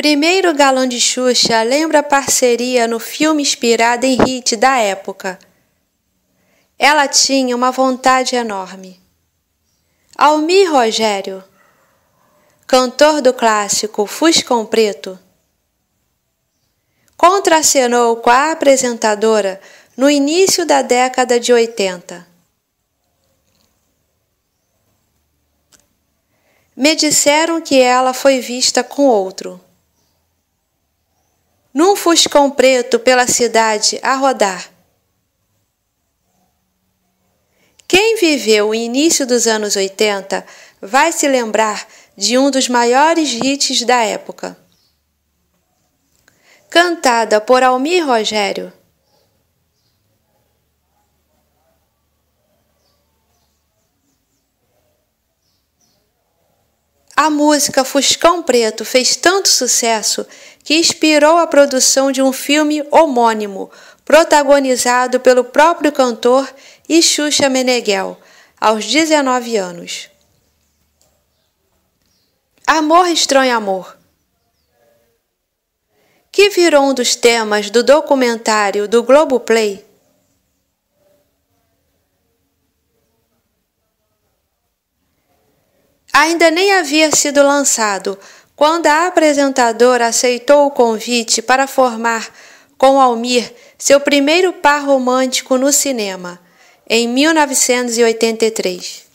Primeiro galão de Xuxa lembra parceria no filme inspirado em hit da época. Ela tinha uma vontade enorme. Almir Rogério, cantor do clássico Fuscão Preto, contracenou com a apresentadora no início da década de 80. Me disseram que ela foi vista com outro num fuscão preto pela cidade a rodar. Quem viveu o início dos anos 80 vai se lembrar de um dos maiores hits da época. Cantada por Almir Rogério, A música Fuscão Preto fez tanto sucesso que inspirou a produção de um filme homônimo, protagonizado pelo próprio cantor e Xuxa Meneghel, aos 19 anos. Amor Estranho Amor que virou um dos temas do documentário do Globoplay, ainda nem havia sido lançado quando a apresentadora aceitou o convite para formar com Almir seu primeiro par romântico no cinema, em 1983.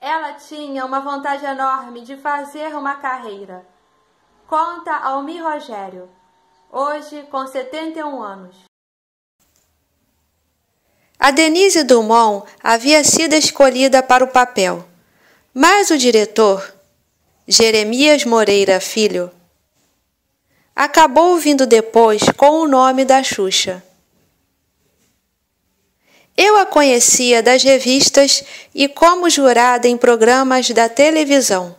Ela tinha uma vontade enorme de fazer uma carreira. Conta Almir Rogério, hoje com 71 anos. A Denise Dumont havia sido escolhida para o papel, mas o diretor, Jeremias Moreira Filho, acabou vindo depois com o nome da Xuxa. Eu a conhecia das revistas e como jurada em programas da televisão.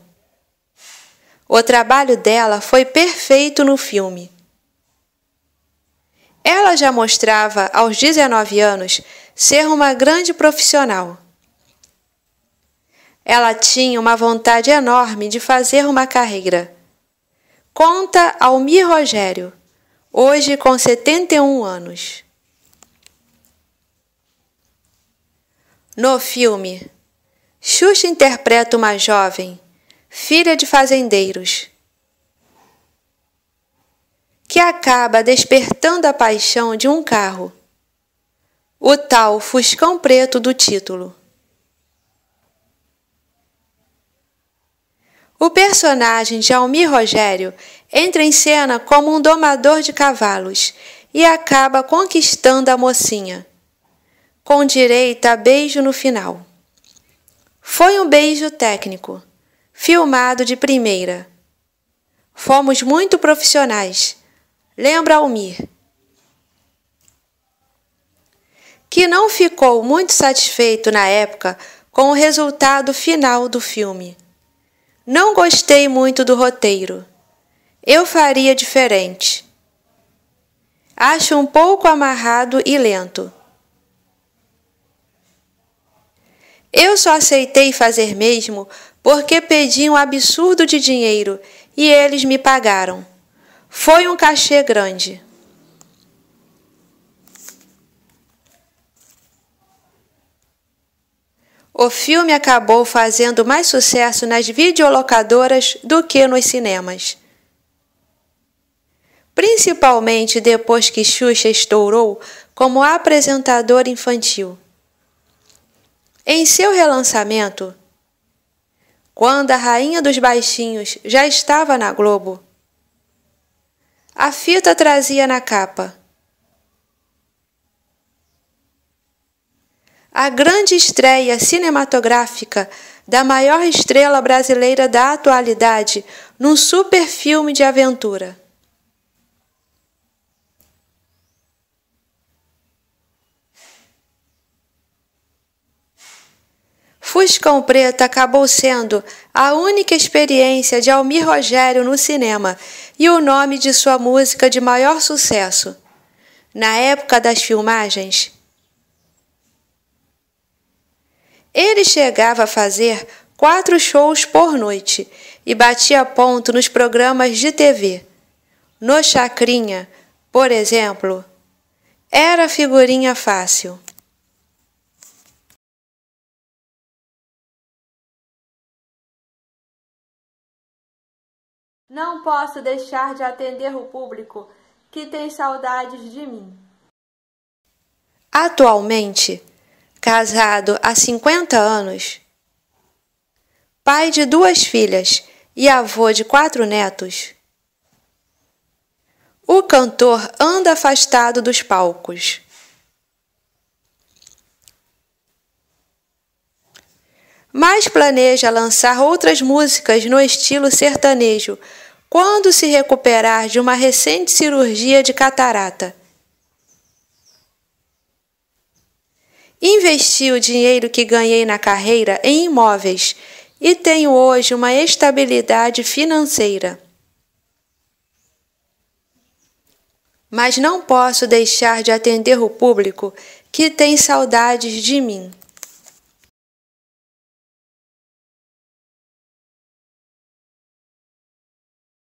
O trabalho dela foi perfeito no filme. Ela já mostrava, aos 19 anos, ser uma grande profissional. Ela tinha uma vontade enorme de fazer uma carreira. Conta Almir Rogério, hoje com 71 anos. No filme, Xuxa interpreta uma jovem, filha de fazendeiros, que acaba despertando a paixão de um carro o tal fuscão preto do título. O personagem de Almir Rogério entra em cena como um domador de cavalos e acaba conquistando a mocinha, com direito a beijo no final. Foi um beijo técnico, filmado de primeira. Fomos muito profissionais. Lembra Almir. que não ficou muito satisfeito na época com o resultado final do filme. Não gostei muito do roteiro. Eu faria diferente. Acho um pouco amarrado e lento. Eu só aceitei fazer mesmo porque pedi um absurdo de dinheiro e eles me pagaram. Foi um cachê grande. o filme acabou fazendo mais sucesso nas videolocadoras do que nos cinemas. Principalmente depois que Xuxa estourou como apresentador infantil. Em seu relançamento, quando a Rainha dos Baixinhos já estava na Globo, a fita trazia na capa a grande estreia cinematográfica da maior estrela brasileira da atualidade num super filme de aventura. Fuscão Preto acabou sendo a única experiência de Almir Rogério no cinema e o nome de sua música de maior sucesso. Na época das filmagens, Ele chegava a fazer quatro shows por noite e batia ponto nos programas de TV. No Chacrinha, por exemplo, era figurinha fácil. Não posso deixar de atender o público que tem saudades de mim. Atualmente, casado há 50 anos, pai de duas filhas e avô de quatro netos. O cantor anda afastado dos palcos. Mas planeja lançar outras músicas no estilo sertanejo quando se recuperar de uma recente cirurgia de catarata. Investi o dinheiro que ganhei na carreira em imóveis e tenho hoje uma estabilidade financeira. Mas não posso deixar de atender o público que tem saudades de mim.